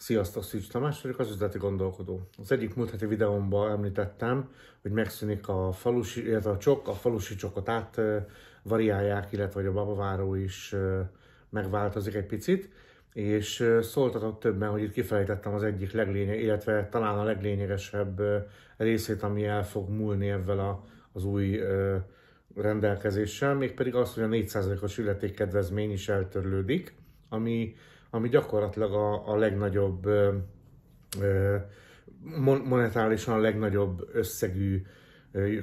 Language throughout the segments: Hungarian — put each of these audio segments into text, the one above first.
Sziasztok, Szűcs Tamás vagyok, az üzleti gondolkodó. Az egyik múlt heti videómban említettem, hogy megszűnik a falusi, illetve a csok, a falusi csokot át variálják, illetve hogy a babaváró is megváltozik egy picit, és szóltatok többen, hogy itt kifelejtettem az egyik leglényeg, illetve talán a leglényegesebb részét, ami el fog múlni ebben a, az új rendelkezéssel, mégpedig az, hogy a 400 os kedvezmény is eltörlődik, ami ami gyakorlatilag a, a legnagyobb monetálisan a legnagyobb összegű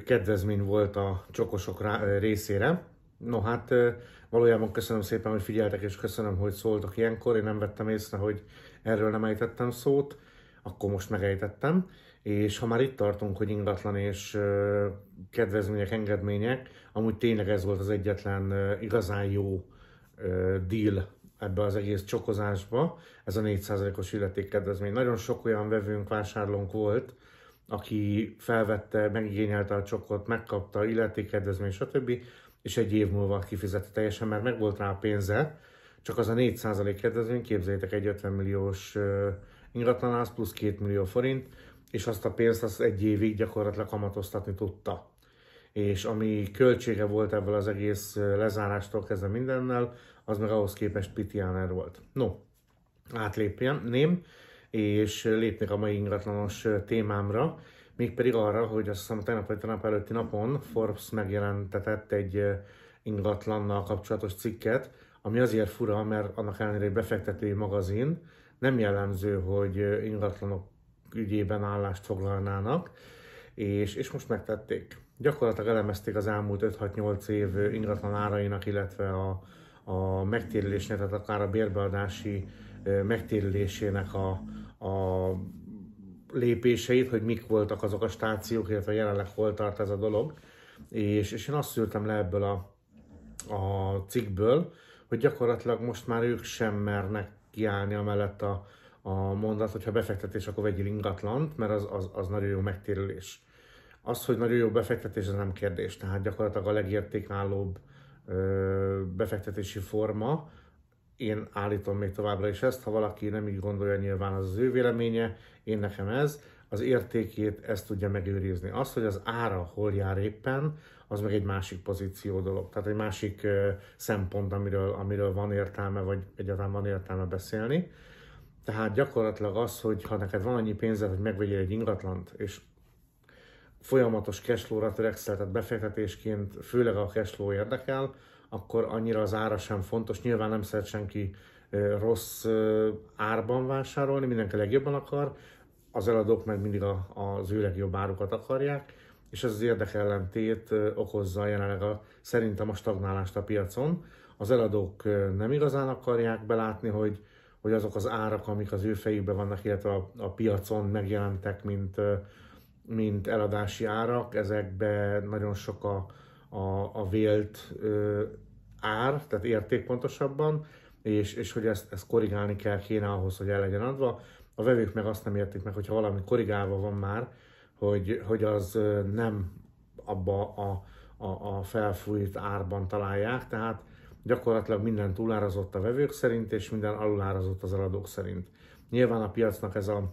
kedvezmény volt a csokosok részére. No hát valójában köszönöm szépen, hogy figyeltek, és köszönöm, hogy szóltak ilyenkor. Én nem vettem észre, hogy erről nem ejtettem szót, akkor most megejtettem. És ha már itt tartunk, hogy ingatlan és kedvezmények, engedmények, amúgy tényleg ez volt az egyetlen igazán jó deal ebbe az egész csokozásba, ez a 4%-os illetékkedvezmény. Nagyon sok olyan vevőnk, vásárlónk volt, aki felvette, megigényelte a csokot, megkapta illetékkedvezmény, stb. és egy év múlva kifizette teljesen, mert meg volt rá a pénze, csak az a 4% kedvezmény, képzeljétek egy 50 milliós ingatlanász plusz 2 millió forint, és azt a pénzt az egy évig gyakorlatilag kamatoztatni tudta és ami költsége volt ebből az egész lezárástól kezdve mindennel, az meg ahhoz képest Pitiáner volt. No, átlépném, és lépnék a mai ingatlanos témámra, mégpedig arra, hogy azt hiszem tegnap vagy tegnap előtti napon Forbes megjelentetett egy ingatlannal kapcsolatos cikket, ami azért fura, mert annak ellenére egy befektetői magazin, nem jellemző, hogy ingatlanok ügyében állást foglalnának, és, és most megtették. Gyakorlatilag elemezték az elmúlt 5-6-8 év ingatlan árainak, illetve a, a megtérülésnek, tehát akár a bérbeadási megtérülésének a, a lépéseit, hogy mik voltak azok a stációk, illetve jelenleg hol tart ez a dolog. És, és én azt szültem le ebből a, a cikkből, hogy gyakorlatilag most már ők sem mernek kiállni amellett a, a mondat, hogyha befektetés, akkor vegyél ingatlant, mert az, az, az nagyon jó megtérülés. Az, hogy nagyon jó befektetés, ez nem kérdés. Tehát gyakorlatilag a legértéknálóbb ö, befektetési forma, én állítom még továbbra is ezt, ha valaki nem így gondolja, nyilván az az ő véleménye, én nekem ez, az értékét ezt tudja megőrizni. Az, hogy az ára hol jár éppen, az meg egy másik pozíció dolog. Tehát egy másik szempont, amiről, amiről van értelme, vagy egyáltalán van értelme beszélni. Tehát gyakorlatilag az, hogy ha neked van annyi pénzed, hogy megvegyél egy ingatlant, és folyamatos cashflow-ra törekszel, tehát befektetésként főleg a cashflow érdekel, akkor annyira az ára sem fontos. Nyilván nem szeret senki rossz árban vásárolni, mindenki legjobban akar, az eladók meg mindig a, az ő legjobb árukat akarják, és ez az érdekellentét okozza jelenleg a, szerintem a stagnálást a piacon. Az eladók nem igazán akarják belátni, hogy hogy azok az árak, amik az ő fejükben vannak, illetve a, a piacon megjelentek, mint, mint eladási árak, ezekben nagyon sok a, a, a vélt ö, ár, tehát érték pontosabban, és, és hogy ezt, ezt korrigálni kell kéne ahhoz, hogy el legyen adva. A vevők meg azt nem értik meg, hogyha valami korrigálva van már, hogy, hogy az nem abba a, a, a felfújt árban találják, tehát Gyakorlatilag minden túlárazott a vevők szerint, és minden alulárazott az eladók szerint. Nyilván a piacnak ez a,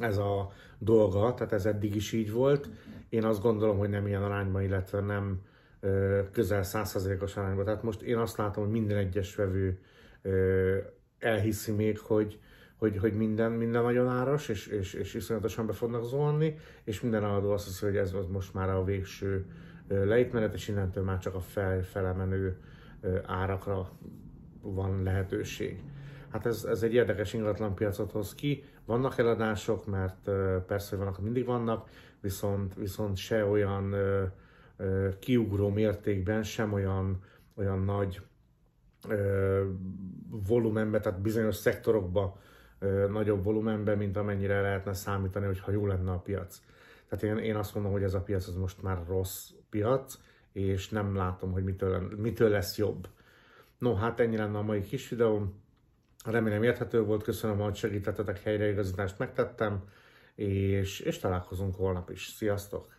ez a dolga, tehát ez eddig is így volt. Én azt gondolom, hogy nem ilyen arányban, illetve nem ö, közel százszerzékos arányban. Tehát most én azt látom, hogy minden egyes vevő ö, elhiszi még, hogy, hogy, hogy minden, minden nagyon áras, és, és, és iszonyatosan be fognak zuhanni, és minden adó azt hiszi, hogy ez az most már a végső lejtmenet, és innentől már csak a fel, felemenő árakra van lehetőség. Hát ez, ez egy érdekes ingatlan piacot hoz ki. Vannak eladások, mert persze, hogy vannak, mindig vannak, viszont, viszont se olyan kiugró mértékben, sem olyan, olyan nagy volumenben, tehát bizonyos szektorokba nagyobb volumenben, mint amennyire lehetne számítani, hogyha jó lenne a piac. Tehát én, én azt mondom, hogy ez a piac az most már rossz piac, és nem látom, hogy mitől, mitől lesz jobb. No, hát ennyi lenne a mai kis videóm. Remélem érthető volt, köszönöm, hogy segítettetek, helyreigazítást megtettem, és, és találkozunk holnap is. Sziasztok!